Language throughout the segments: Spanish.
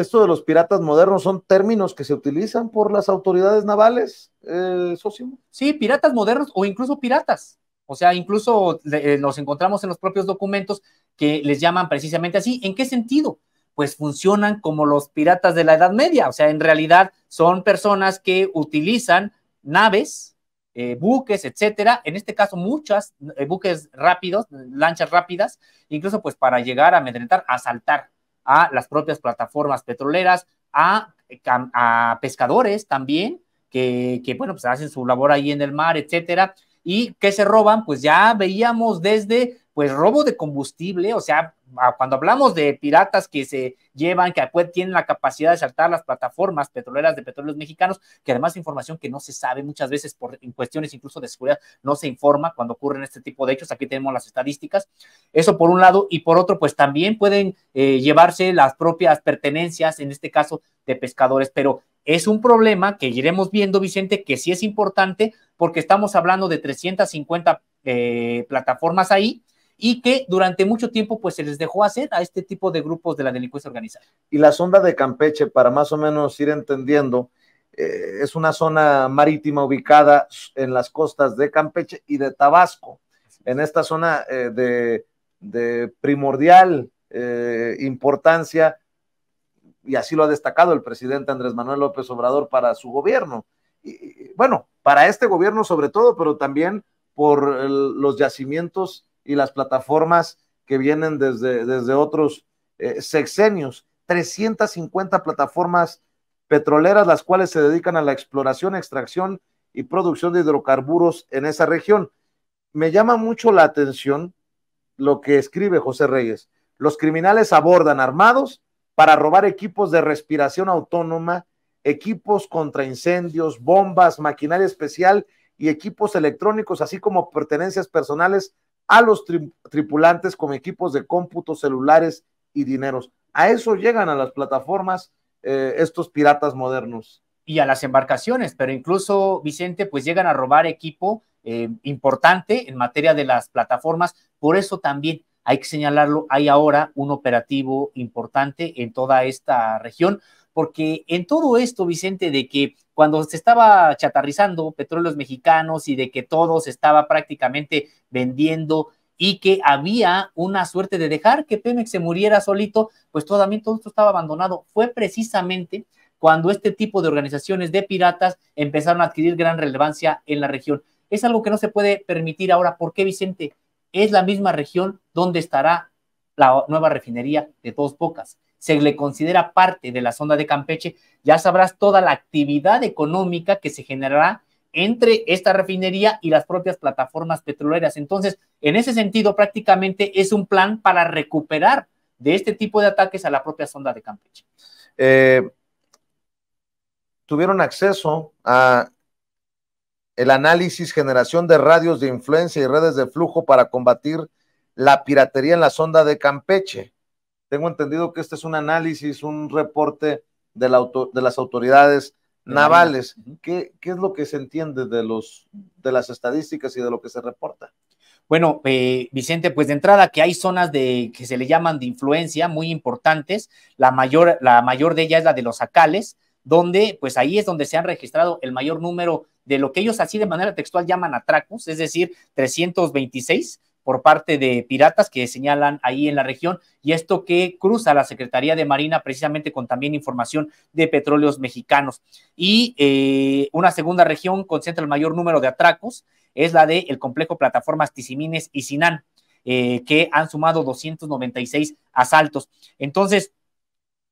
esto de los piratas modernos son términos que se utilizan por las autoridades navales, eh, socio. Sí, piratas modernos o incluso piratas. O sea, incluso los eh, nos encontramos en los propios documentos que les llaman precisamente así. ¿En qué sentido? Pues funcionan como los piratas de la Edad Media. O sea, en realidad son personas que utilizan naves, eh, buques, etcétera. En este caso, muchas eh, buques rápidos, lanchas rápidas, incluso pues para llegar a amedrentar, a asaltar a las propias plataformas petroleras, a, a pescadores también, que, que, bueno, pues hacen su labor ahí en el mar, etcétera y que se roban, pues ya veíamos desde pues robo de combustible, o sea, cuando hablamos de piratas que se llevan, que tienen la capacidad de saltar las plataformas petroleras de petróleos mexicanos, que además información que no se sabe muchas veces por en cuestiones incluso de seguridad, no se informa cuando ocurren este tipo de hechos. Aquí tenemos las estadísticas. Eso por un lado, y por otro, pues también pueden eh, llevarse las propias pertenencias, en este caso de pescadores, pero es un problema que iremos viendo, Vicente, que sí es importante porque estamos hablando de 350 eh, plataformas ahí y que durante mucho tiempo pues se les dejó hacer a este tipo de grupos de la delincuencia organizada. Y la sonda de Campeche, para más o menos ir entendiendo, eh, es una zona marítima ubicada en las costas de Campeche y de Tabasco, en esta zona eh, de, primordial importancia y así lo ha destacado el presidente Andrés Manuel López Obrador para su gobierno. Y, bueno, para este gobierno sobre todo, pero también por los yacimientos y las plataformas que vienen desde, desde otros eh, sexenios. 350 plataformas petroleras, las cuales se dedican a la exploración, extracción y producción de hidrocarburos en esa región. Me llama mucho la atención lo que escribe José Reyes. Los criminales abordan armados para robar equipos de respiración autónoma, equipos contra incendios, bombas, maquinaria especial y equipos electrónicos, así como pertenencias personales a los tripulantes con equipos de cómputo, celulares y dineros. A eso llegan a las plataformas eh, estos piratas modernos. Y a las embarcaciones, pero incluso, Vicente, pues llegan a robar equipo eh, importante en materia de las plataformas. Por eso también hay que señalarlo, hay ahora un operativo importante en toda esta región, porque en todo esto, Vicente, de que cuando se estaba chatarrizando petróleos mexicanos y de que todo se estaba prácticamente vendiendo y que había una suerte de dejar que Pemex se muriera solito, pues todavía todo esto estaba abandonado. Fue precisamente cuando este tipo de organizaciones de piratas empezaron a adquirir gran relevancia en la región. Es algo que no se puede permitir ahora. ¿Por qué, Vicente? es la misma región donde estará la nueva refinería de Dos Bocas. Se le considera parte de la zona de Campeche. Ya sabrás toda la actividad económica que se generará entre esta refinería y las propias plataformas petroleras. Entonces, en ese sentido, prácticamente es un plan para recuperar de este tipo de ataques a la propia sonda de Campeche. Eh, tuvieron acceso a el análisis, generación de radios de influencia y redes de flujo para combatir la piratería en la sonda de Campeche. Tengo entendido que este es un análisis, un reporte de, de las autoridades navales. ¿Qué, es lo que se entiende de, los, de las estadísticas y de lo que se reporta? Bueno, eh, Vicente, pues de entrada que hay zonas de que se le llaman de influencia muy importantes. La mayor, la mayor de ellas es la de los acales, donde pues ahí es donde se han registrado el mayor número de lo que ellos así de manera textual llaman atracos, es decir, 326 por parte de piratas que señalan ahí en la región y esto que cruza la Secretaría de Marina precisamente con también información de petróleos mexicanos. Y eh, una segunda región concentra el mayor número de atracos, es la del el complejo plataformas Tizimines y Sinan, eh, que han sumado 296 asaltos. Entonces,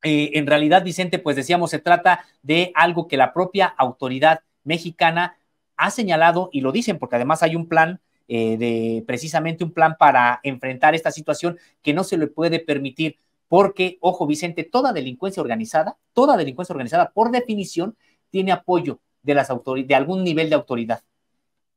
eh, en realidad, Vicente, pues decíamos, se trata de algo que la propia autoridad mexicana ha señalado y lo dicen, porque además hay un plan eh, de precisamente un plan para enfrentar esta situación que no se le puede permitir, porque, ojo, Vicente, toda delincuencia organizada, toda delincuencia organizada, por definición, tiene apoyo de, las de algún nivel de autoridad.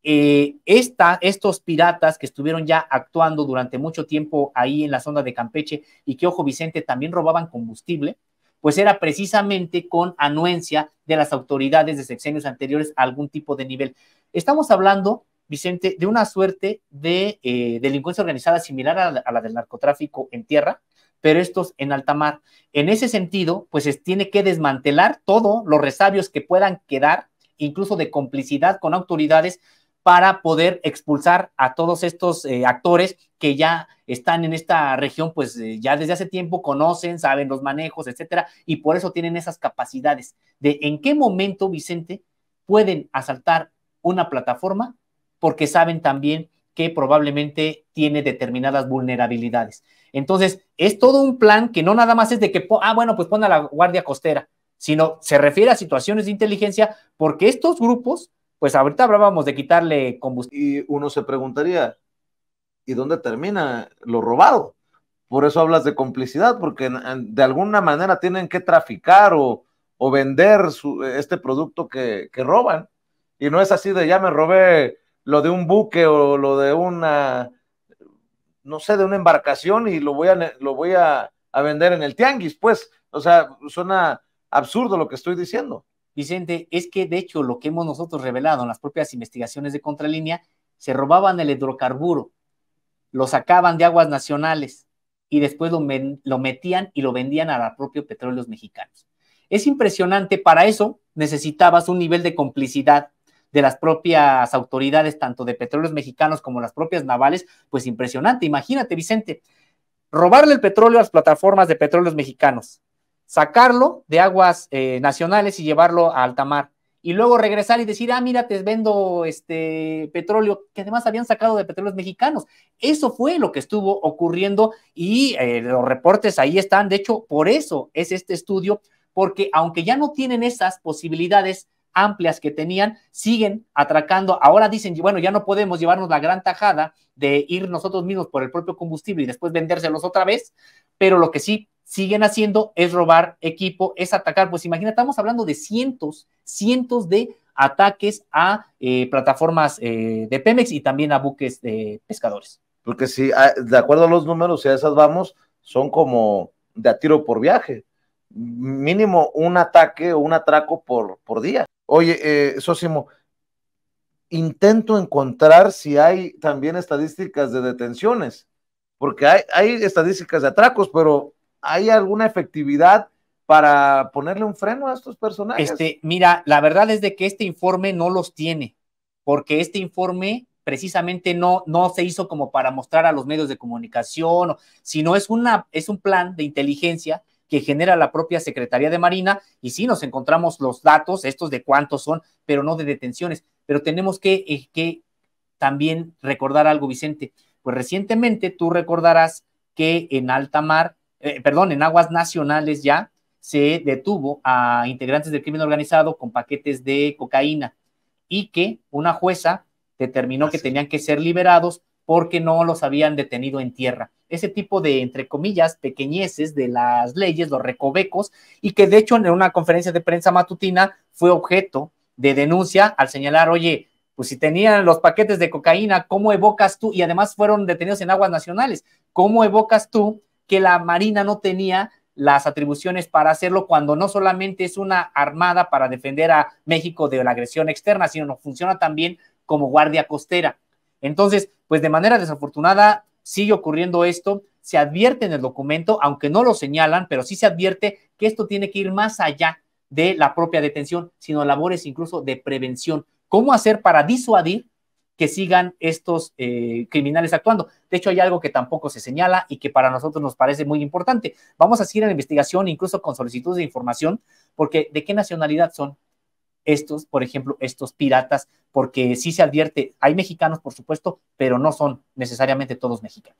Eh, estos piratas que estuvieron ya actuando durante mucho tiempo ahí en la zona de Campeche y que, ojo Vicente, también robaban combustible, pues era precisamente con anuencia de las autoridades de sexenios anteriores a algún tipo de nivel. Estamos hablando, Vicente, de una suerte de eh, delincuencia organizada similar a la, del narcotráfico en tierra, pero estos en alta mar. En ese sentido, pues tiene que desmantelar todos los resabios que puedan quedar, incluso de complicidad con autoridades para poder expulsar a todos estos eh, actores que ya están en esta región, pues eh, ya desde hace tiempo conocen, saben los manejos, etcétera, y por eso tienen esas capacidades de en qué momento, Vicente, pueden asaltar una plataforma porque saben también que probablemente tiene determinadas vulnerabilidades. Entonces, es todo un plan que no nada más es de que, ah, bueno, pues pon a la guardia costera, sino se refiere a situaciones de inteligencia porque estos grupos pues ahorita hablábamos de quitarle combustible. Y uno se preguntaría, ¿y dónde termina lo robado? Por eso hablas de complicidad, porque de alguna manera tienen que traficar o, vender este producto que, roban. Y no es así de ya me robé lo de un buque o lo de una, no sé, de una embarcación y lo voy a, lo voy a vender en el tianguis, pues. O sea, suena absurdo lo que estoy diciendo. Vicente, es que de hecho lo que hemos nosotros revelado en las propias investigaciones de Contralínea, se robaban el hidrocarburo, lo sacaban de aguas nacionales y después lo, metían y lo vendían a los propios petróleos mexicanos. Es impresionante, para eso necesitabas un nivel de complicidad de las propias autoridades, tanto de petróleos mexicanos como las propias navales, pues impresionante. Imagínate, Vicente, robarle el petróleo a las plataformas de petróleos mexicanos, sacarlo de aguas eh, nacionales y llevarlo a alta mar. Y luego regresar y decir, ah, mira, te vendo este petróleo, que además habían sacado de petróleos mexicanos. Eso fue lo que estuvo ocurriendo y eh, los reportes ahí están. De hecho, por eso es este estudio, porque aunque ya no tienen esas posibilidades amplias que tenían, siguen atracando. Ahora dicen, bueno, ya no podemos llevarnos la gran tajada de ir nosotros mismos por el propio combustible y después vendérselos otra vez, pero lo que sí siguen haciendo es robar equipo, es atacar. Pues imagina, estamos hablando de cientos, cientos de ataques a eh, plataformas eh, de Pemex y también a buques de pescadores. Porque si, ah, de acuerdo a los números, si a esas vamos, son como de a tiro por viaje. Mínimo un ataque o un atraco por, por día. Oye, eh, Sosimo, intento encontrar si hay también estadísticas de detenciones, porque hay estadísticas de atracos, pero ¿hay alguna efectividad para ponerle un freno a estos personajes? Este, mira, la verdad es de que este informe no los tiene, porque este informe precisamente no, no se hizo como para mostrar a los medios de comunicación, sino es, una, es un plan de inteligencia que genera la propia Secretaría de Marina y sí nos encontramos los datos, estos de cuántos son, pero no de detenciones. Pero tenemos que, eh, que también recordar algo, Vicente. Pues recientemente tú recordarás que en alta mar eh, perdón, en aguas nacionales ya se detuvo a integrantes del crimen organizado con paquetes de cocaína y que una jueza determinó que tenían que ser liberados porque no los habían detenido en tierra. Ese tipo de, entre comillas, pequeñeces de las leyes, los recovecos, y que de hecho en una conferencia de prensa matutina fue objeto de denuncia al señalar, oye, pues si tenían los paquetes de cocaína, ¿cómo evocas tú? Y además fueron detenidos en aguas nacionales, ¿cómo evocas tú que la Marina no tenía las atribuciones para hacerlo cuando no solamente es una armada para defender a México de la agresión externa, sino funciona también como guardia costera. Entonces, pues de manera desafortunada sigue ocurriendo esto, se advierte en el documento, aunque no lo señalan, pero sí se advierte que esto tiene que ir más allá de la propia detención, sino labores incluso de prevención. ¿Cómo hacer para disuadir que sigan estos eh, criminales actuando. De hecho, hay algo que tampoco se señala y que para nosotros nos parece muy importante. Vamos a seguir en la investigación, incluso con solicitudes de información, porque de qué nacionalidad son estos, por ejemplo, estos piratas, porque sí se advierte, hay mexicanos, por supuesto, pero no son necesariamente todos mexicanos.